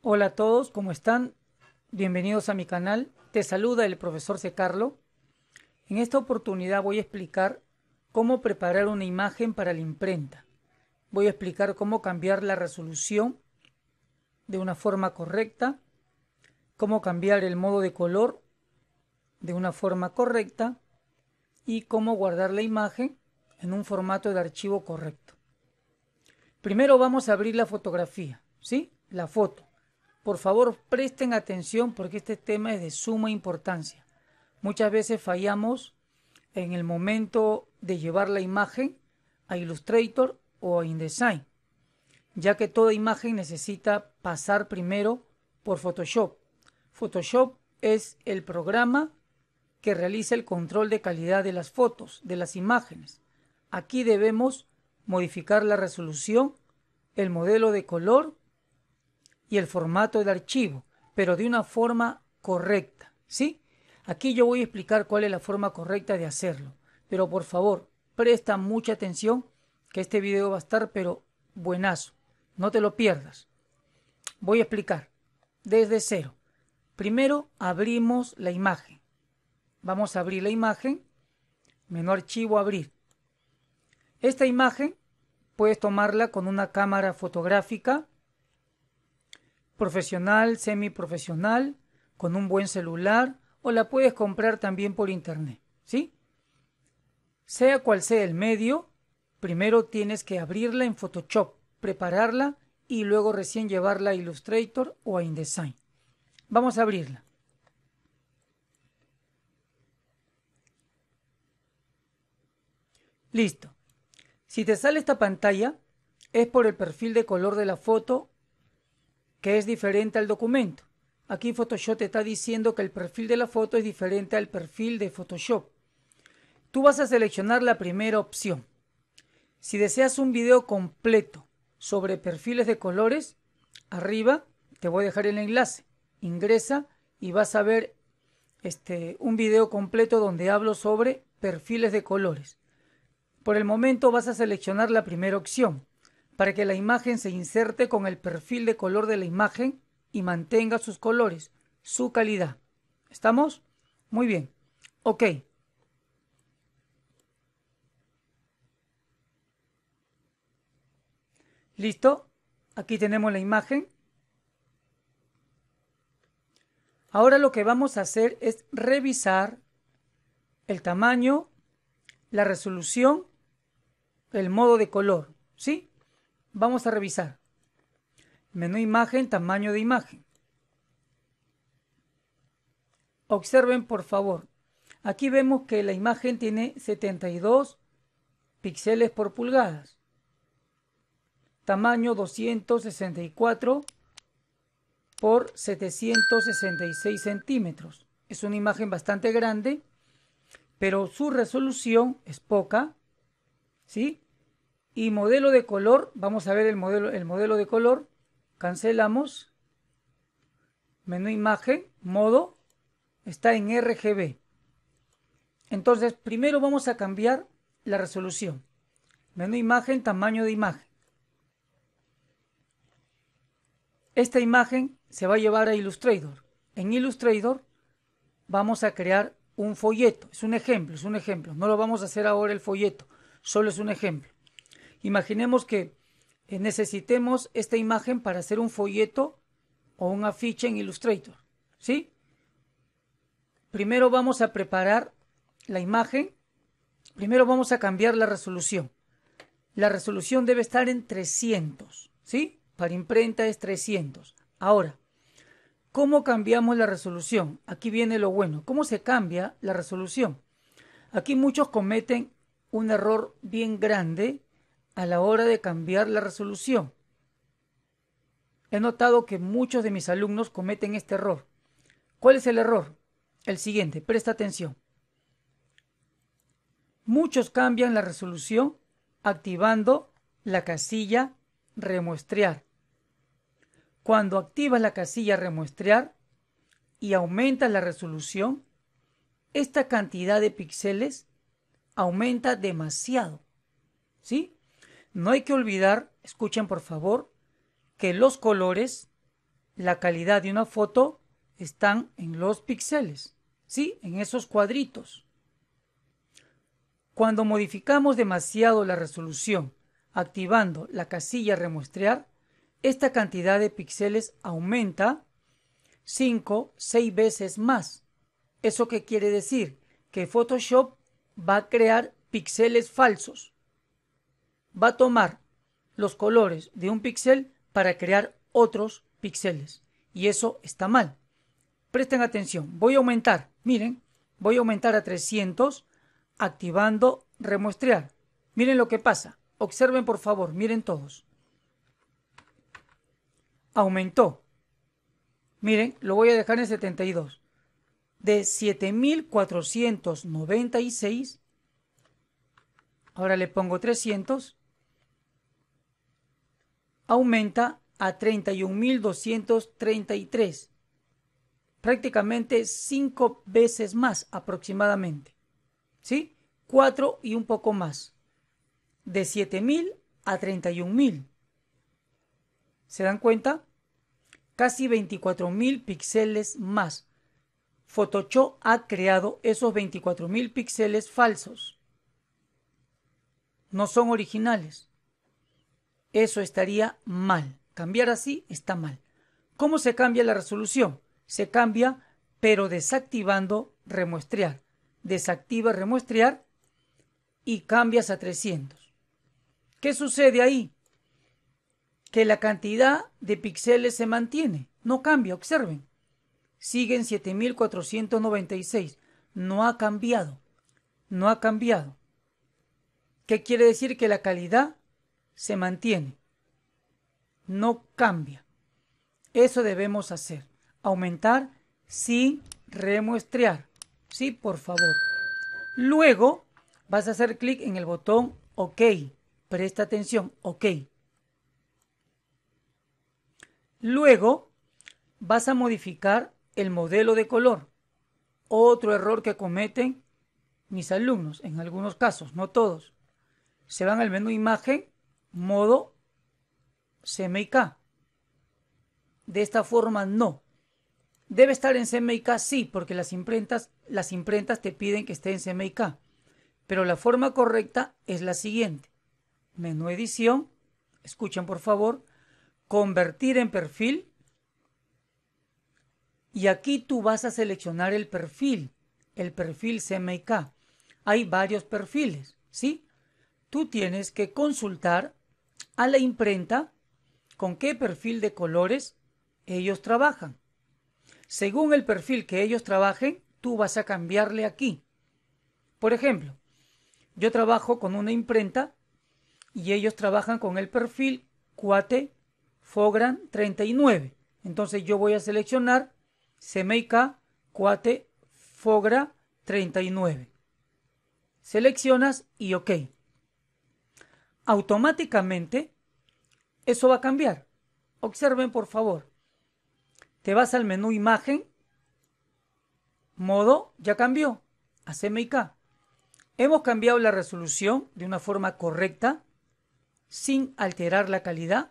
Hola a todos, ¿cómo están? Bienvenidos a mi canal. Te saluda el profesor C. Carlo. En esta oportunidad voy a explicar cómo preparar una imagen para la imprenta. Voy a explicar cómo cambiar la resolución de una forma correcta, cómo cambiar el modo de color de una forma correcta y cómo guardar la imagen en un formato de archivo correcto. Primero vamos a abrir la fotografía, ¿sí? La foto. Por favor, presten atención porque este tema es de suma importancia. Muchas veces fallamos en el momento de llevar la imagen a Illustrator o a InDesign, ya que toda imagen necesita pasar primero por Photoshop. Photoshop es el programa que realiza el control de calidad de las fotos, de las imágenes. Aquí debemos modificar la resolución, el modelo de color y el formato del archivo, pero de una forma correcta, ¿sí? Aquí yo voy a explicar cuál es la forma correcta de hacerlo, pero por favor, presta mucha atención que este video va a estar pero buenazo, no te lo pierdas. Voy a explicar desde cero. Primero abrimos la imagen. Vamos a abrir la imagen, menú archivo abrir. Esta imagen puedes tomarla con una cámara fotográfica profesional, semi profesional con un buen celular o la puedes comprar también por internet, ¿sí? Sea cual sea el medio, primero tienes que abrirla en Photoshop, prepararla y luego recién llevarla a Illustrator o a InDesign. Vamos a abrirla. Listo. Si te sale esta pantalla, es por el perfil de color de la foto que es diferente al documento. Aquí Photoshop te está diciendo que el perfil de la foto es diferente al perfil de Photoshop. Tú vas a seleccionar la primera opción. Si deseas un video completo sobre perfiles de colores, arriba te voy a dejar el enlace. Ingresa y vas a ver este, un video completo donde hablo sobre perfiles de colores. Por el momento vas a seleccionar la primera opción para que la imagen se inserte con el perfil de color de la imagen y mantenga sus colores, su calidad. ¿Estamos? Muy bien. Ok. ¿Listo? Aquí tenemos la imagen. Ahora lo que vamos a hacer es revisar el tamaño, la resolución, el modo de color, ¿sí? Vamos a revisar. Menú imagen, tamaño de imagen. Observen por favor. Aquí vemos que la imagen tiene 72 píxeles por pulgadas. Tamaño 264 por 766 centímetros. Es una imagen bastante grande, pero su resolución es poca. ¿Sí? Y modelo de color, vamos a ver el modelo, el modelo de color. Cancelamos. Menú imagen, modo, está en RGB. Entonces, primero vamos a cambiar la resolución. Menú imagen, tamaño de imagen. Esta imagen se va a llevar a Illustrator. En Illustrator vamos a crear un folleto. Es un ejemplo, es un ejemplo. No lo vamos a hacer ahora el folleto, solo es un ejemplo. Imaginemos que eh, necesitemos esta imagen para hacer un folleto o un afiche en Illustrator, ¿sí? Primero vamos a preparar la imagen, primero vamos a cambiar la resolución. La resolución debe estar en 300, ¿sí? Para imprenta es 300. Ahora, ¿cómo cambiamos la resolución? Aquí viene lo bueno. ¿Cómo se cambia la resolución? Aquí muchos cometen un error bien grande a la hora de cambiar la resolución. He notado que muchos de mis alumnos cometen este error. ¿Cuál es el error? El siguiente, presta atención. Muchos cambian la resolución activando la casilla remuestrear. Cuando activas la casilla remuestrear y aumentas la resolución, esta cantidad de píxeles aumenta demasiado. ¿Sí? No hay que olvidar, escuchen por favor, que los colores, la calidad de una foto, están en los píxeles, ¿sí? En esos cuadritos. Cuando modificamos demasiado la resolución activando la casilla Remuestrear, esta cantidad de píxeles aumenta 5, 6 veces más. ¿Eso qué quiere decir? Que Photoshop va a crear píxeles falsos va a tomar los colores de un píxel para crear otros píxeles. Y eso está mal. Presten atención. Voy a aumentar. Miren, voy a aumentar a 300 activando remuestrear. Miren lo que pasa. Observen por favor. Miren todos. Aumentó. Miren, lo voy a dejar en 72. De 7496. Ahora le pongo 300 aumenta a 31.233, prácticamente cinco veces más aproximadamente, ¿sí? Cuatro y un poco más, de 7.000 a 31.000. ¿Se dan cuenta? Casi 24.000 píxeles más. Photoshop ha creado esos 24.000 píxeles falsos. No son originales. Eso estaría mal. Cambiar así está mal. ¿Cómo se cambia la resolución? Se cambia pero desactivando remuestrear. Desactiva remuestrear y cambias a 300. ¿Qué sucede ahí? Que la cantidad de píxeles se mantiene, no cambia, observen. Siguen 7496, no ha cambiado, no ha cambiado. ¿Qué quiere decir que la calidad se mantiene, no cambia. Eso debemos hacer, aumentar sin remuestrear. Sí, por favor. Luego vas a hacer clic en el botón OK. Presta atención, OK. Luego vas a modificar el modelo de color. Otro error que cometen mis alumnos en algunos casos, no todos. Se van al menú imagen modo CMYK. De esta forma no. Debe estar en CMYK sí, porque las imprentas, las imprentas te piden que esté en CMYK. Pero la forma correcta es la siguiente. Menú edición, escuchen por favor, convertir en perfil. Y aquí tú vas a seleccionar el perfil, el perfil CMYK. Hay varios perfiles, ¿sí? Tú tienes que consultar a la imprenta con qué perfil de colores ellos trabajan. Según el perfil que ellos trabajen, tú vas a cambiarle aquí. Por ejemplo, yo trabajo con una imprenta y ellos trabajan con el perfil Cuate Fogran 39. Entonces yo voy a seleccionar Semeika Cuate Fogra 39. Seleccionas y OK automáticamente eso va a cambiar. Observen, por favor. Te vas al menú imagen, modo, ya cambió, a CMYK. Hemos cambiado la resolución de una forma correcta, sin alterar la calidad.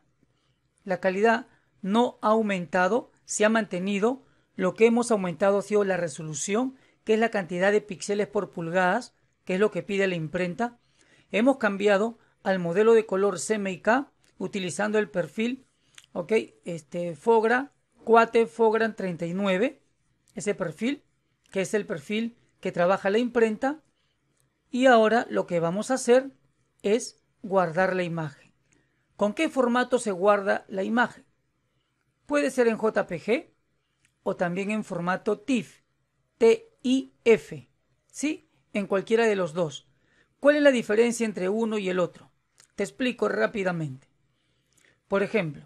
La calidad no ha aumentado, se ha mantenido. Lo que hemos aumentado ha sido la resolución, que es la cantidad de píxeles por pulgadas, que es lo que pide la imprenta. Hemos cambiado al modelo de color CMYK utilizando el perfil, ok, este Fogra, Cuate Fogran 39, ese perfil, que es el perfil que trabaja la imprenta. Y ahora lo que vamos a hacer es guardar la imagen. ¿Con qué formato se guarda la imagen? Puede ser en JPG o también en formato TIFF, f ¿sí? En cualquiera de los dos. ¿Cuál es la diferencia entre uno y el otro? Te explico rápidamente. Por ejemplo,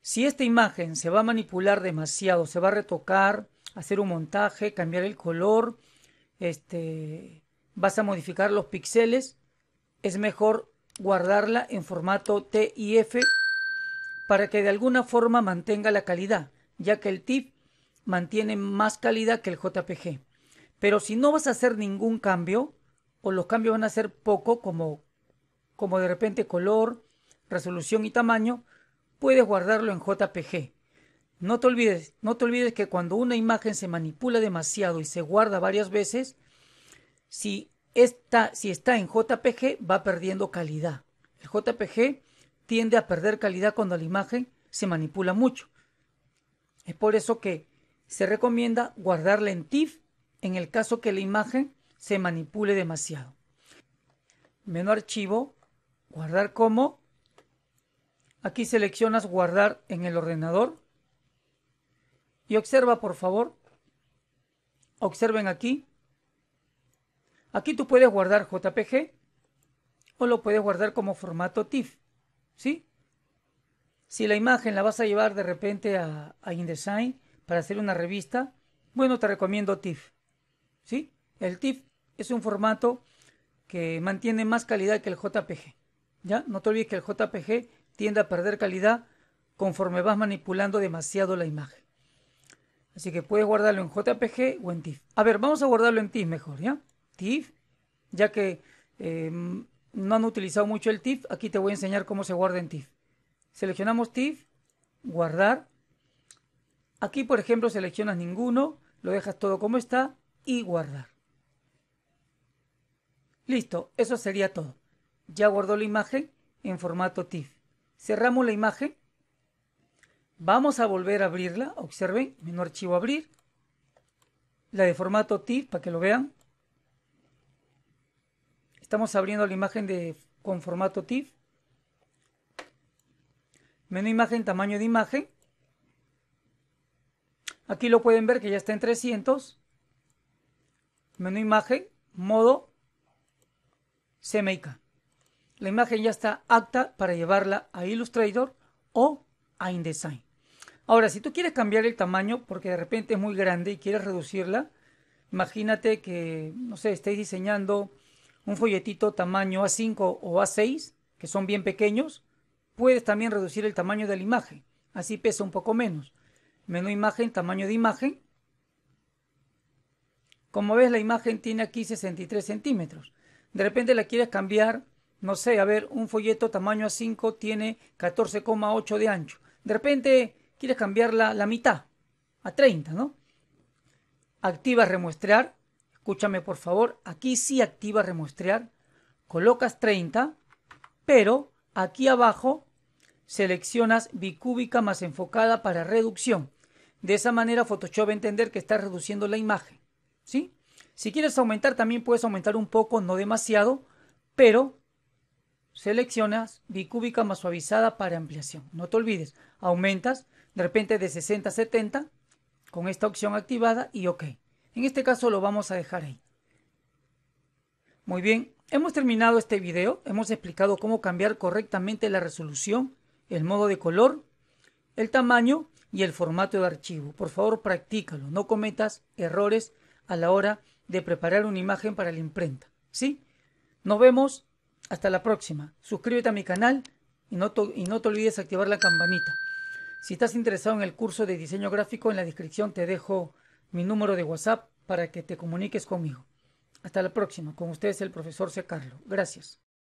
si esta imagen se va a manipular demasiado, se va a retocar, hacer un montaje, cambiar el color, este, vas a modificar los píxeles, es mejor guardarla en formato TIF para que de alguna forma mantenga la calidad, ya que el TIF mantiene más calidad que el JPG. Pero si no vas a hacer ningún cambio, o los cambios van a ser poco, como como de repente color, resolución y tamaño, puedes guardarlo en JPG. No te olvides, no te olvides que cuando una imagen se manipula demasiado y se guarda varias veces, si está, si está en JPG va perdiendo calidad. El JPG tiende a perder calidad cuando la imagen se manipula mucho. Es por eso que se recomienda guardarla en TIFF en el caso que la imagen se manipule demasiado. Menú archivo, Guardar como. Aquí seleccionas guardar en el ordenador. Y observa, por favor. Observen aquí. Aquí tú puedes guardar JPG o lo puedes guardar como formato TIFF. ¿Sí? Si la imagen la vas a llevar de repente a, InDesign para hacer una revista, bueno, te recomiendo TIFF. ¿Sí? El TIFF es un formato que mantiene más calidad que el JPG. ¿Ya? No te olvides que el JPG tiende a perder calidad conforme vas manipulando demasiado la imagen. Así que puedes guardarlo en JPG o en TIFF. A ver, vamos a guardarlo en TIFF mejor, ¿ya? TIFF, ya que eh, no han utilizado mucho el TIFF, aquí te voy a enseñar cómo se guarda en TIFF. Seleccionamos TIFF, guardar. Aquí, por ejemplo, seleccionas ninguno, lo dejas todo como está y guardar. Listo, eso sería todo. Ya guardó la imagen en formato TIFF. Cerramos la imagen. Vamos a volver a abrirla. Observen, menú archivo abrir. La de formato TIFF para que lo vean. Estamos abriendo la imagen de, con formato TIFF. Menú imagen, tamaño de imagen. Aquí lo pueden ver que ya está en 300. Menú imagen, modo CMYK la imagen ya está apta para llevarla a Illustrator o a InDesign. Ahora, si tú quieres cambiar el tamaño porque de repente es muy grande y quieres reducirla, imagínate que, no sé, estés diseñando un folletito tamaño A5 o A6, que son bien pequeños, puedes también reducir el tamaño de la imagen. Así pesa un poco menos. Menú imagen, tamaño de imagen. Como ves, la imagen tiene aquí 63 centímetros. De repente la quieres cambiar no sé, a ver, un folleto tamaño A5 tiene 14,8 de ancho. De repente quieres cambiar la, mitad a 30, ¿no? Activa remuestrear. Escúchame por favor, aquí sí activa remuestrear. Colocas 30, pero aquí abajo seleccionas bicúbica más enfocada para reducción. De esa manera Photoshop va a entender que está reduciendo la imagen. ¿Sí? Si quieres aumentar, también puedes aumentar un poco, no demasiado, pero seleccionas bicúbica más suavizada para ampliación. No te olvides, aumentas de repente de 60 a 70 con esta opción activada y OK. En este caso lo vamos a dejar ahí. Muy bien, hemos terminado este video. Hemos explicado cómo cambiar correctamente la resolución, el modo de color, el tamaño y el formato de archivo. Por favor, practícalo. No cometas errores a la hora de preparar una imagen para la imprenta. ¿Sí? Nos vemos hasta la próxima. Suscríbete a mi canal y no, te olvides activar la campanita. Si estás interesado en el curso de diseño gráfico, en la descripción te dejo mi número de WhatsApp para que te comuniques conmigo. Hasta la próxima. Con ustedes el profesor C. Carlos. Gracias.